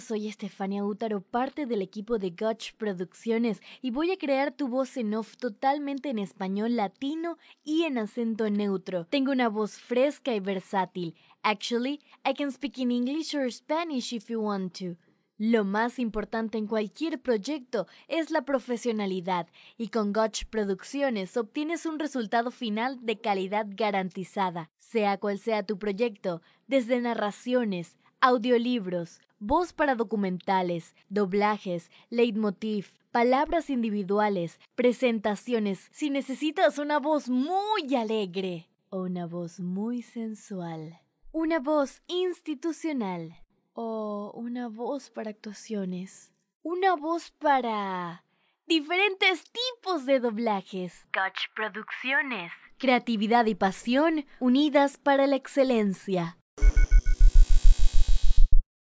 Soy Estefania Útaro, parte del equipo de Gotch Producciones, y voy a crear tu voz en off totalmente en español latino y en acento neutro. Tengo una voz fresca y versátil. Actually, I can speak in English or Spanish if you want to. Lo más importante en cualquier proyecto es la profesionalidad, y con Gotch Producciones obtienes un resultado final de calidad garantizada, sea cual sea tu proyecto, desde narraciones, Audiolibros, voz para documentales, doblajes, leitmotiv, palabras individuales, presentaciones, si necesitas una voz muy alegre o una voz muy sensual, una voz institucional o una voz para actuaciones, una voz para diferentes tipos de doblajes. Coach Producciones. Creatividad y pasión unidas para la excelencia.